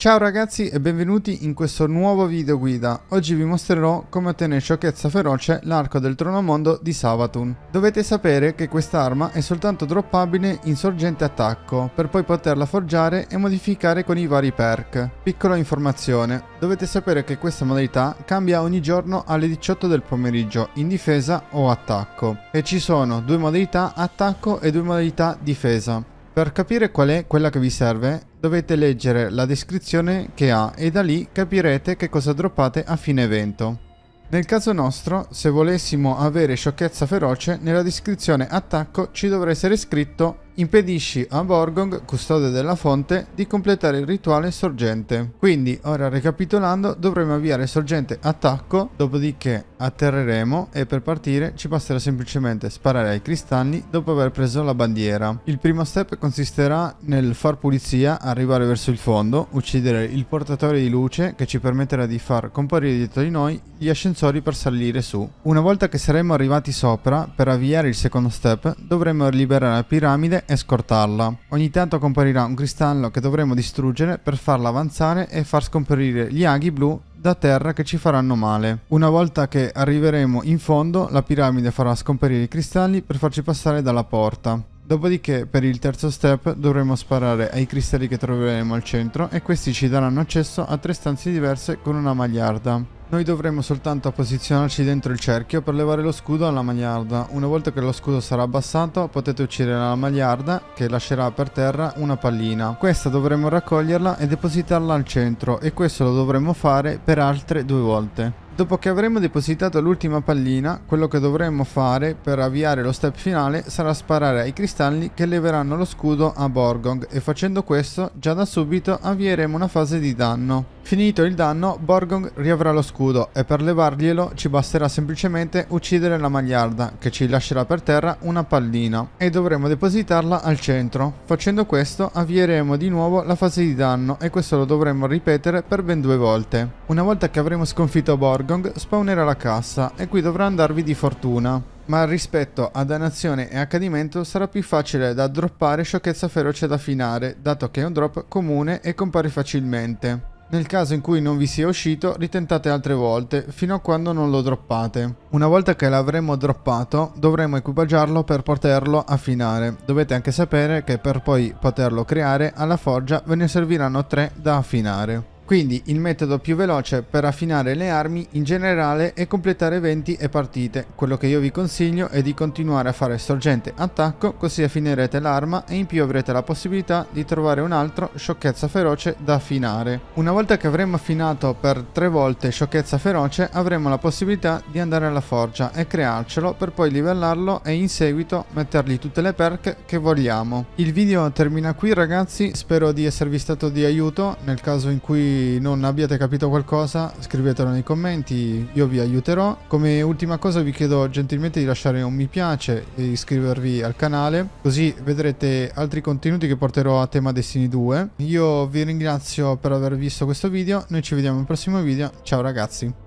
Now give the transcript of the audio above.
Ciao ragazzi e benvenuti in questo nuovo video guida. Oggi vi mostrerò come ottenere sciocchezza feroce l'arco del tronomondo di Savatun. Dovete sapere che quest'arma è soltanto droppabile in sorgente attacco, per poi poterla forgiare e modificare con i vari perk. Piccola informazione, dovete sapere che questa modalità cambia ogni giorno alle 18 del pomeriggio in difesa o attacco e ci sono due modalità attacco e due modalità difesa. Per capire qual è quella che vi serve dovete leggere la descrizione che ha e da lì capirete che cosa droppate a fine evento. Nel caso nostro, se volessimo avere sciocchezza feroce, nella descrizione attacco ci dovrà essere scritto impedisci a Borgog, custode della fonte, di completare il rituale sorgente. Quindi, ora recapitolando, dovremo avviare sorgente attacco, dopodiché atterreremo e per partire ci basterà semplicemente sparare ai cristalli dopo aver preso la bandiera. Il primo step consisterà nel far pulizia, arrivare verso il fondo, uccidere il portatore di luce che ci permetterà di far comparire dietro di noi gli ascensori per salire su. Una volta che saremo arrivati sopra, per avviare il secondo step dovremo liberare la piramide e scortarla. Ogni tanto comparirà un cristallo che dovremo distruggere per farla avanzare e far scomparire gli aghi blu da terra che ci faranno male. Una volta che arriveremo in fondo, la piramide farà scomparire i cristalli per farci passare dalla porta. Dopodiché per il terzo step dovremo sparare ai cristalli che troveremo al centro e questi ci daranno accesso a tre stanze diverse con una magliarda. Noi dovremo soltanto posizionarci dentro il cerchio per levare lo scudo alla magliarda. Una volta che lo scudo sarà abbassato potete uccidere la magliarda che lascerà per terra una pallina. Questa dovremo raccoglierla e depositarla al centro e questo lo dovremo fare per altre due volte. Dopo che avremo depositato l'ultima pallina, quello che dovremo fare per avviare lo step finale sarà sparare ai cristalli che leveranno lo scudo a Borgong e facendo questo già da subito avvieremo una fase di danno. Finito il danno, Borgong riavrà lo scudo e per levarglielo ci basterà semplicemente uccidere la magliarda, che ci lascerà per terra una pallina, e dovremo depositarla al centro. Facendo questo avvieremo di nuovo la fase di danno e questo lo dovremo ripetere per ben due volte. Una volta che avremo sconfitto Borgong, spawnerà la cassa e qui dovrà andarvi di fortuna ma rispetto a dannazione e accadimento sarà più facile da droppare sciocchezza feroce da finare, dato che è un drop comune e compare facilmente. Nel caso in cui non vi sia uscito, ritentate altre volte, fino a quando non lo droppate. Una volta che l'avremo droppato, dovremo equipaggiarlo per poterlo affinare. Dovete anche sapere che per poi poterlo creare, alla forgia ve ne serviranno 3 da affinare quindi il metodo più veloce per affinare le armi in generale è completare eventi e partite. Quello che io vi consiglio è di continuare a fare sorgente attacco così affinerete l'arma e in più avrete la possibilità di trovare un altro sciocchezza feroce da affinare. Una volta che avremo affinato per tre volte sciocchezza feroce avremo la possibilità di andare alla forgia e crearcelo per poi livellarlo e in seguito mettergli tutte le perk che vogliamo. Il video termina qui ragazzi, spero di esservi stato di aiuto nel caso in cui non abbiate capito qualcosa scrivetelo nei commenti, io vi aiuterò. Come ultima cosa vi chiedo gentilmente di lasciare un mi piace e iscrivervi al canale, così vedrete altri contenuti che porterò a tema Destiny 2. Io vi ringrazio per aver visto questo video, noi ci vediamo al prossimo video, ciao ragazzi!